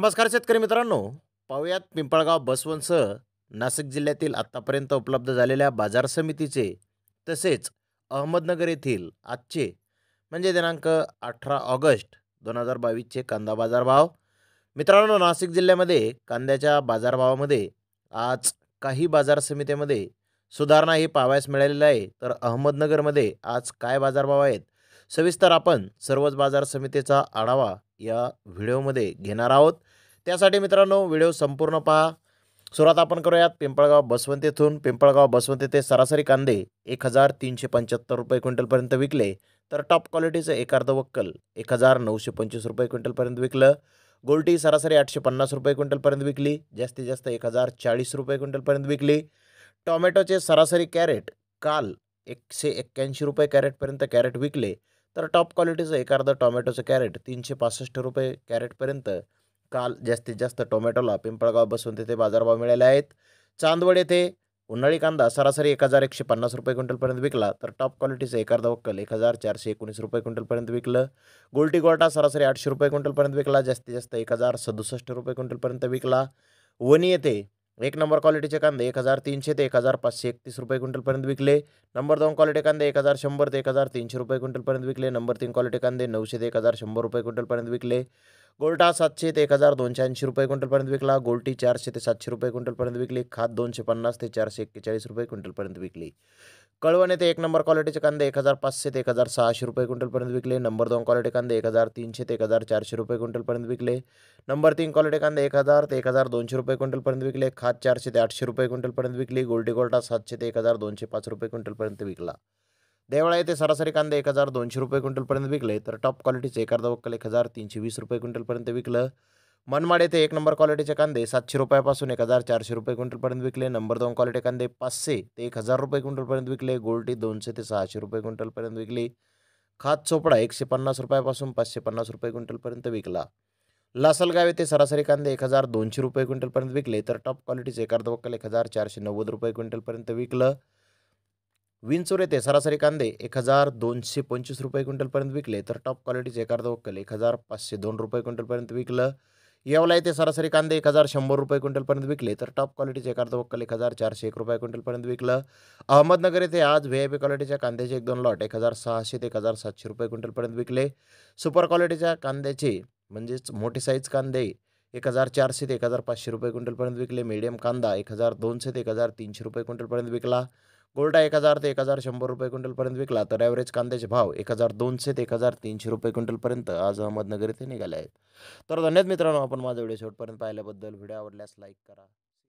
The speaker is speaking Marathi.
नमस्कार शेतकरी मित्रांनो पाहुयात पिंपळगाव बसवंतसह नाशिक जिल्ह्यातील आत्तापर्यंत उपलब्ध झालेल्या बाजार समितीचे तसेच अहमदनगर येथील आजचे म्हणजे दिनांक अठरा ऑगस्ट दोन हजार बावीसचे कांदा बाजारभाव मित्रांनो नाशिक जिल्ह्यामध्ये कांद्याच्या बाजारभावामध्ये आज काही बाजार समितीमध्ये सुधारणा ही पाहावयास मिळालेली आहे तर अहमदनगरमध्ये आज काय बाजारभाव आहेत सविस्तर आपण सर्वच बाजार समितीचा आढावा या व्हिडिओमध्ये घेणार आहोत त्यासाठी मित्रांनो व्हिडिओ संपूर्ण पहा सुरुवात आपण करूयात पिंपळगाव बसवंत येथून पिंपळगाव बसवंत येथे सरासरी कांदे एक हजार तीनशे पंच्याहत्तर रुपये क्विंटलपर्यंत विकले तर टॉप क्वालिटीचं एक अर्ध वक्कल एक हजार नऊशे पंचवीस रुपये क्विंटलपर्यंत विकलं गोल्टी सरासरी आठशे पन्नास रुपये क्विंटलपर्यंत विकली जास्तीत जास्त एक हजार चाळीस रुपये क्विंटलपर्यंत विकली टॉमॅटोचे सरासरी कॅरेट काल एकशे एक्क्याऐंशी रुपये कॅरेटपर्यंत कॅरेट विकले तर टॉप क्वालिटीचं एखादं टोमॅटोचं कॅरेट तीनशे पासष्ट रुपये कॅरेटपर्यंत काल जास्तीत जास्त टोमॅटोला पिंपळगाव बसून तिथे बाजारभाव मिळाले आहेत चांदवड येथे उन्हाळी कांदा सरासरी एक हजार एकशे पन्नास रुपये क्विंटलपर्यंत विकला तर टॉप क्वालिटीचं एक अर्धा वक्कल एक हजार चारशे एकोणीस रुपये क्विंटलपर्यंत विकलं गोल्टी गोल्टा सरासरी आठशे रुपये क्विंटलपर्यंत विकला जास्तीत जास्त एक हजार सदुसष्ट रुपये क्विंटलपर्यंत विकला वणी येथे एक नंबर क्वालिटीचे कांदे एक हजार तीनशे ते एक हजार पाचशे एकतीस रुपये क्विंटलपर्यंत विकले नंबर दोन क्वालिटी कांदे एक हजार शंभर ते एक हजार तीनशे रुपये क्विंटलपर्यंत विकले नंबर तीन क्वालिटी कांदे नऊशे ते एक हजार शंभर रुपये क्विंटलपर्यंत विकले गोल्टा सातशे ते एक हजार दोनशे ऐंशी रुपये क्विंटलपर्यंत विकला गोल्टी चारशे ते सातशे रुपये क्विंटलपर्यंत विकली खात दोनशे पन्नास ते चारशे एक्केचाळीस रुपये क्विंटलपर्यंत विकली कळवण येथे एक नंबर क्वालिटीचे कांदे एक हजार पाचशे ते एक हजार सहाशे रुपये क्विंटलपर्यंत विकले नंबर दोन क्वालिटी कांदे एक हजार तीनशे ते एक हजार चारशे रुपये क्विंटलपर्यंत विकले नंबर तीन क्वालिटी कांदे एक हजार ते एक हजार दोनशे रुपये क्विंटलपर्यंत विकले खात चारशे ते आठशे रुपये क्विंटलपर्यंत विकली गोल्डी गोल्डा सातशे ते एक हजार दोनशे पाच रुपये क्विंटलपर्यंत विकला देवळा येथे सरासरी कांदे एक हजार दोनशे रुपये क्विंटलपर्यंत विकले तर टॉप क्वालिटीचे एखादा वक्कल एक हजार तीनशे वीस रुपये क्विंटलपर्यंत विकलं मनमाड येथे एक नंबर क्वालिटीचे कांदे सातशे रुपयापासून एक हजार चारशे रुपये क्विंटलपर्यंत विकले नंबर दोन क्वालिटी कांदे पाचशे ते एक हजार रुपये क्विंटलपर्यंत विकले गोल्टी दोनशे ते सहाशे रुपये क्विंटलपर्यंत विकली खात चोपडा एकशे पन्नास रुपयापासून पाचशे पन्नास रुपये क्विंटलपर्यंत विकला लासलगाव येथे सरासरी कांदे एक हजार दोनशे रुपये क्विंटलपर्यंत विकले तर टॉप क्वालिटीचे वक्कल एक हजार चारशे नव्वद रुपये क्विंटलपर्यंत विकलं विंचूर येथे सरासरी कांदे एक हजार दोनशे पंचवीस रुपये क्विंटलपर्यंत विकले तर टॉप क्वालिटीचे वक्कल एक हजार पाचशे दोन रुपये क्विंटलपर्यंत विकलं येवला येथे सरासरी कांदे एक हजार शंभर रुपये क्विंटलपर्यंत विकले तर टॉप क्वालिटीचे एखादं वक्कल एक हजार चारशे एक रुपये क्विंटलपर्यंत विकलं अहमदनगर येथे आज व्ही आय पी क्वालिटीच्या कांद्याचे एक दोन लॉट एक हजार सहाशे ते एक हजार सातशे रुपये क्विंटलपर्यंत विकले सुपर क्वालिटीच्या कांद्याचे म्हणजेच मोठे साईज कांदे एक हजार चारशे ते एक हजार पाचशे रुपये क्विंटलपर्यंत विकले मीडियम कांदा एक हजार दोनशे ते एक हजार तीनशे रुपये क्विंटलपर्यंत विकला गोल्डा एक हजार ते एक हजार शंभर रुपये क्विंटलपर्यंत विकला तर ॲव्हरेज कांद्याचे भाव एक हजार दोनशे ते एक हजार तीनशे रुपये क्विंटलपर्यंत आज अहमदनगर इथे निघाले आहेत तर धन्यवाद मित्रांनो आपण माझा व्हिडिओ शेवटपर्यंत पाहिल्याबद्दल व्हिडिओ आवडल्यास लाईक करा